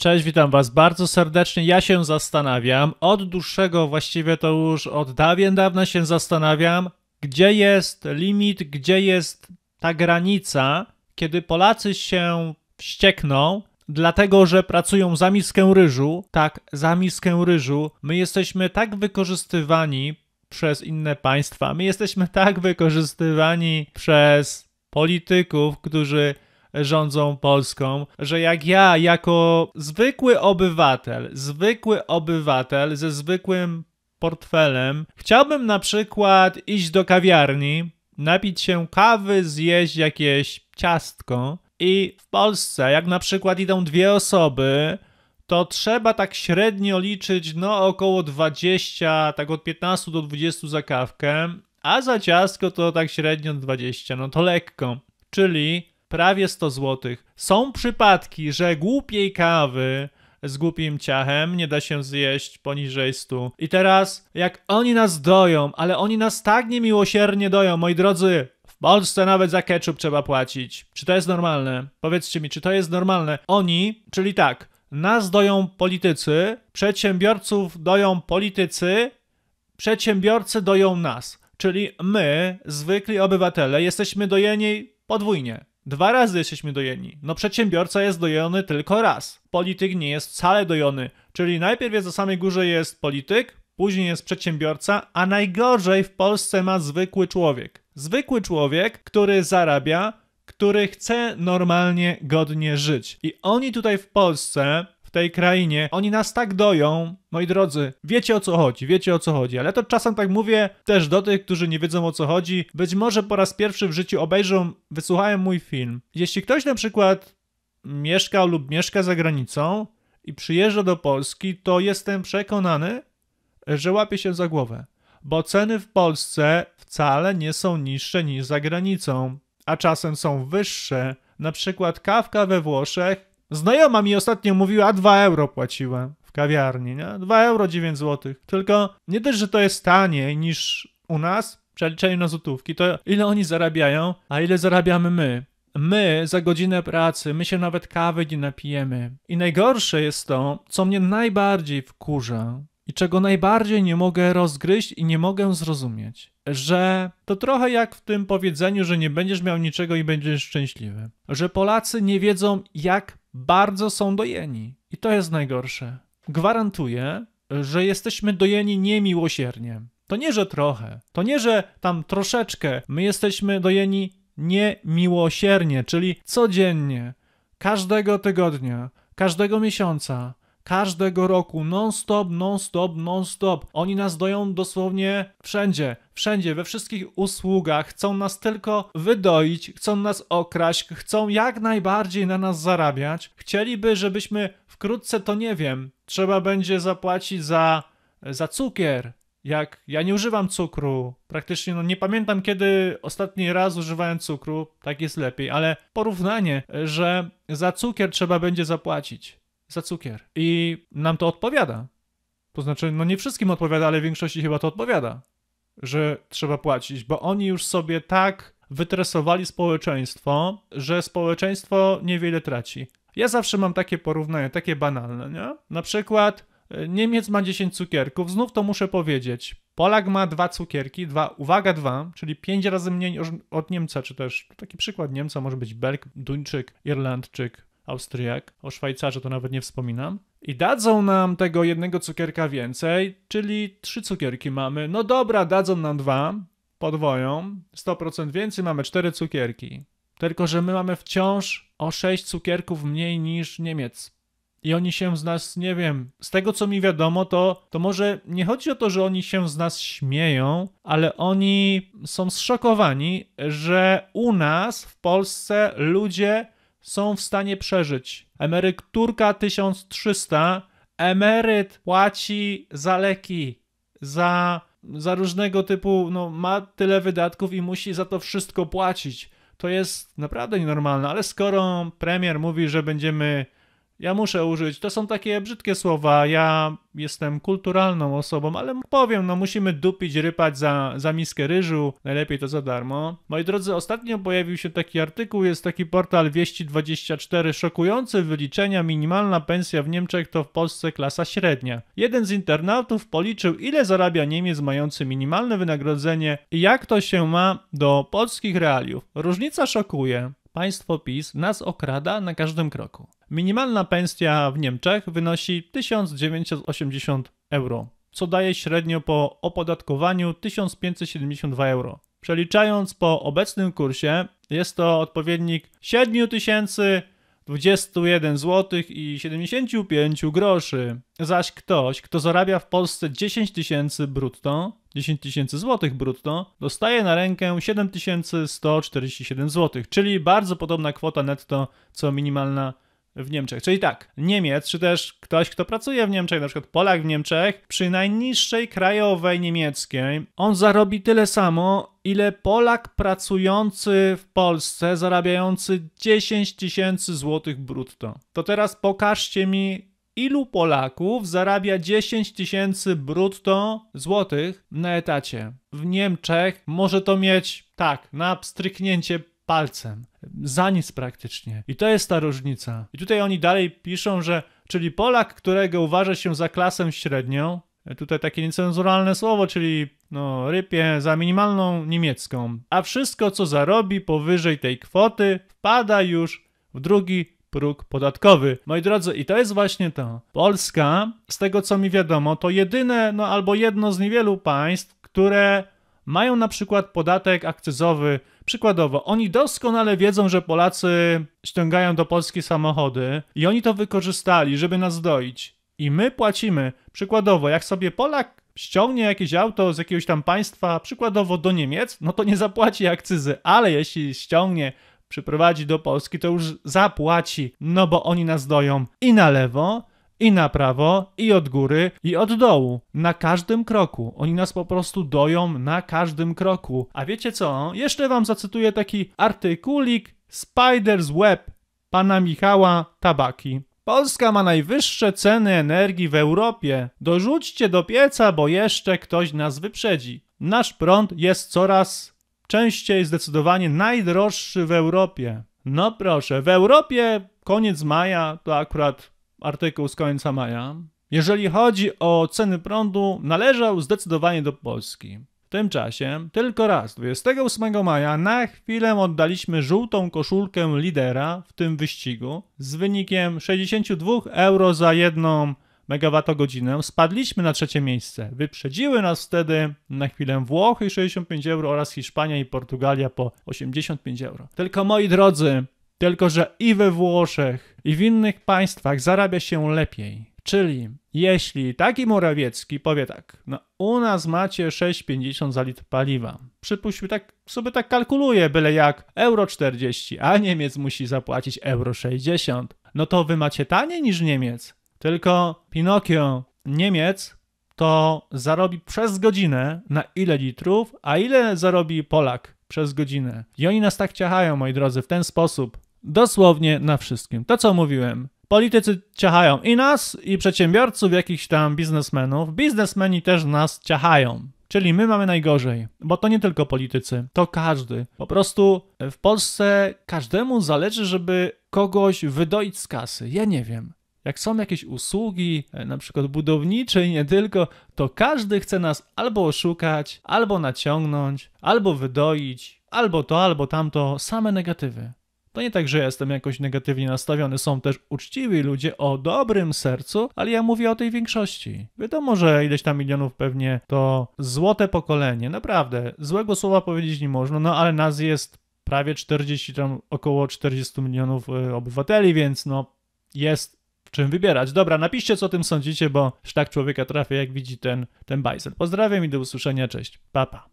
Cześć, witam Was bardzo serdecznie. Ja się zastanawiam, od dłuższego właściwie to już od dawien dawna się zastanawiam, gdzie jest limit, gdzie jest ta granica, kiedy Polacy się wściekną, dlatego że pracują za miskę ryżu. Tak, za miskę ryżu. My jesteśmy tak wykorzystywani przez inne państwa, my jesteśmy tak wykorzystywani przez polityków, którzy rządzą Polską, że jak ja jako zwykły obywatel, zwykły obywatel ze zwykłym portfelem, chciałbym na przykład iść do kawiarni, napić się kawy, zjeść jakieś ciastko i w Polsce, jak na przykład idą dwie osoby, to trzeba tak średnio liczyć no około 20, tak od 15 do 20 za kawkę, a za ciastko to tak średnio 20, no to lekko. Czyli prawie 100 zł. Są przypadki, że głupiej kawy z głupim ciachem, nie da się zjeść poniżej 100. I teraz, jak oni nas doją, ale oni nas tak niemiłosiernie doją, moi drodzy, w Polsce nawet za ketchup trzeba płacić. Czy to jest normalne? Powiedzcie mi, czy to jest normalne? Oni, czyli tak, nas doją politycy, przedsiębiorców doją politycy, przedsiębiorcy doją nas. Czyli my, zwykli obywatele, jesteśmy dojeni podwójnie. Dwa razy jesteśmy dojeni. No przedsiębiorca jest dojony tylko raz. Polityk nie jest wcale dojony. Czyli najpierw jest na samej górze jest polityk, później jest przedsiębiorca, a najgorzej w Polsce ma zwykły człowiek. Zwykły człowiek, który zarabia, który chce normalnie, godnie żyć. I oni tutaj w Polsce w tej krainie. Oni nas tak doją, moi drodzy, wiecie o co chodzi, wiecie o co chodzi, ale to czasem tak mówię też do tych, którzy nie wiedzą o co chodzi. Być może po raz pierwszy w życiu obejrzą, wysłuchają mój film. Jeśli ktoś na przykład mieszkał lub mieszka za granicą i przyjeżdża do Polski, to jestem przekonany, że łapie się za głowę, bo ceny w Polsce wcale nie są niższe niż za granicą, a czasem są wyższe. Na przykład kawka we Włoszech Znajoma mi ostatnio mówiła, a 2 euro płaciłem w kawiarni, nie? 2 euro 9 zł. Tylko nie dość, że to jest taniej niż u nas, przeliczeniu na złotówki, to ile oni zarabiają, a ile zarabiamy my. My za godzinę pracy, my się nawet kawy nie napijemy. I najgorsze jest to, co mnie najbardziej wkurza i czego najbardziej nie mogę rozgryźć i nie mogę zrozumieć, że to trochę jak w tym powiedzeniu, że nie będziesz miał niczego i będziesz szczęśliwy. Że Polacy nie wiedzą, jak bardzo są dojeni. I to jest najgorsze. Gwarantuję, że jesteśmy dojeni niemiłosiernie. To nie, że trochę, to nie, że tam troszeczkę. My jesteśmy dojeni niemiłosiernie, czyli codziennie, każdego tygodnia, każdego miesiąca, każdego roku, non-stop, non-stop, non-stop. Oni nas doją dosłownie wszędzie, wszędzie, we wszystkich usługach, chcą nas tylko wydoić, chcą nas okraść, chcą jak najbardziej na nas zarabiać. Chcieliby, żebyśmy wkrótce, to nie wiem, trzeba będzie zapłacić za, za cukier. Jak ja nie używam cukru, praktycznie no nie pamiętam kiedy ostatni raz używałem cukru, tak jest lepiej, ale porównanie, że za cukier trzeba będzie zapłacić za cukier. I nam to odpowiada. To znaczy, no nie wszystkim odpowiada, ale większości chyba to odpowiada, że trzeba płacić, bo oni już sobie tak wytresowali społeczeństwo, że społeczeństwo niewiele traci. Ja zawsze mam takie porównania, takie banalne, nie? Na przykład e, Niemiec ma 10 cukierków, znów to muszę powiedzieć. Polak ma dwa cukierki, dwa, uwaga, dwa, czyli pięć razy mniej od Niemca, czy też taki przykład Niemca może być Belg, Duńczyk, Irlandczyk, Austriak, o Szwajcarze to nawet nie wspominam. I dadzą nam tego jednego cukierka więcej, czyli trzy cukierki mamy. No dobra, dadzą nam dwa, podwoją, 100% więcej, mamy cztery cukierki. Tylko, że my mamy wciąż o sześć cukierków mniej niż Niemiec. I oni się z nas, nie wiem, z tego co mi wiadomo, to, to może nie chodzi o to, że oni się z nas śmieją, ale oni są zszokowani, że u nas w Polsce ludzie są w stanie przeżyć. Emeryturka 1300, emeryt płaci za leki, za, za różnego typu, no ma tyle wydatków i musi za to wszystko płacić. To jest naprawdę nienormalne, ale skoro premier mówi, że będziemy ja muszę użyć. To są takie brzydkie słowa. Ja jestem kulturalną osobą, ale powiem, no musimy dupić, rypać za, za miskę ryżu. Najlepiej to za darmo. Moi drodzy, ostatnio pojawił się taki artykuł, jest taki portal Wieści24. Szokujące wyliczenia, minimalna pensja w Niemczech to w Polsce klasa średnia. Jeden z internautów policzył, ile zarabia Niemiec mający minimalne wynagrodzenie i jak to się ma do polskich realiów. Różnica szokuje. Państwo PiS nas okrada na każdym kroku. Minimalna pensja w Niemczech wynosi 1980 euro, co daje średnio po opodatkowaniu 1572 euro. Przeliczając po obecnym kursie, jest to odpowiednik 7000 21 zł i 75 groszy. Zaś ktoś, kto zarabia w Polsce 10 tysięcy brutto, 10 tysięcy złotych brutto, dostaje na rękę 7147 zł, czyli bardzo podobna kwota netto co minimalna w Niemczech. Czyli tak, Niemiec, czy też ktoś, kto pracuje w Niemczech, na przykład Polak w Niemczech, przy najniższej krajowej niemieckiej, on zarobi tyle samo, ile Polak pracujący w Polsce, zarabiający 10 tysięcy złotych brutto. To teraz pokażcie mi, ilu Polaków zarabia 10 tysięcy brutto złotych na etacie. W Niemczech może to mieć, tak, na pstryknięcie palcem za nic praktycznie. I to jest ta różnica. I tutaj oni dalej piszą, że czyli Polak, którego uważa się za klasę średnią, tutaj takie niecenzuralne słowo, czyli no, rypie za minimalną niemiecką, a wszystko co zarobi powyżej tej kwoty wpada już w drugi próg podatkowy. Moi drodzy, i to jest właśnie to. Polska, z tego co mi wiadomo, to jedyne, no albo jedno z niewielu państw, które mają na przykład podatek akcyzowy. Przykładowo, oni doskonale wiedzą, że Polacy ściągają do Polski samochody i oni to wykorzystali, żeby nas doić. I my płacimy. Przykładowo, jak sobie Polak ściągnie jakieś auto z jakiegoś tam państwa, przykładowo do Niemiec, no to nie zapłaci akcyzy, ale jeśli ściągnie przyprowadzi do Polski, to już zapłaci, no bo oni nas doją i na lewo, i na prawo, i od góry, i od dołu. Na każdym kroku. Oni nas po prostu doją na każdym kroku. A wiecie co? Jeszcze wam zacytuję taki artykulik Spider's Web pana Michała Tabaki. Polska ma najwyższe ceny energii w Europie. Dorzućcie do pieca, bo jeszcze ktoś nas wyprzedzi. Nasz prąd jest coraz częściej zdecydowanie najdroższy w Europie. No proszę, w Europie koniec maja to akurat artykuł z końca maja. Jeżeli chodzi o ceny prądu, należał zdecydowanie do Polski. W tym czasie tylko raz 28 maja na chwilę oddaliśmy żółtą koszulkę lidera w tym wyścigu z wynikiem 62 euro za jedną megawattogodzinę. Spadliśmy na trzecie miejsce. Wyprzedziły nas wtedy na chwilę Włochy 65 euro oraz Hiszpania i Portugalia po 85 euro. Tylko moi drodzy, tylko, że i we Włoszech, i w innych państwach zarabia się lepiej. Czyli jeśli taki Morawiecki powie tak, no u nas macie 6,50 za litr paliwa. Przypuśćmy, tak sobie tak kalkuluje, byle jak euro 40, a Niemiec musi zapłacić euro 60. No to wy macie taniej niż Niemiec. Tylko Pinokio, Niemiec to zarobi przez godzinę na ile litrów, a ile zarobi Polak przez godzinę. I oni nas tak ciachają, moi drodzy, w ten sposób. Dosłownie na wszystkim. To, co mówiłem. Politycy ciachają i nas, i przedsiębiorców, jakichś tam biznesmenów. Biznesmeni też nas ciachają. Czyli my mamy najgorzej, bo to nie tylko politycy, to każdy. Po prostu w Polsce każdemu zależy, żeby kogoś wydoić z kasy. Ja nie wiem. Jak są jakieś usługi, e, na przykład budownicze i nie tylko, to każdy chce nas albo oszukać, albo naciągnąć, albo wydoić, albo to, albo tamto, same negatywy. To nie tak, że jestem jakoś negatywnie nastawiony, są też uczciwi ludzie o dobrym sercu, ale ja mówię o tej większości. Wiadomo, że ileś tam milionów pewnie to złote pokolenie, naprawdę, złego słowa powiedzieć nie można, no ale nas jest prawie 40, tam około 40 milionów y, obywateli, więc no jest czym wybierać. Dobra, napiszcie co o tym sądzicie, bo sztak człowieka trafia jak widzi ten, ten bajzel. Pozdrawiam i do usłyszenia, cześć, papa. Pa.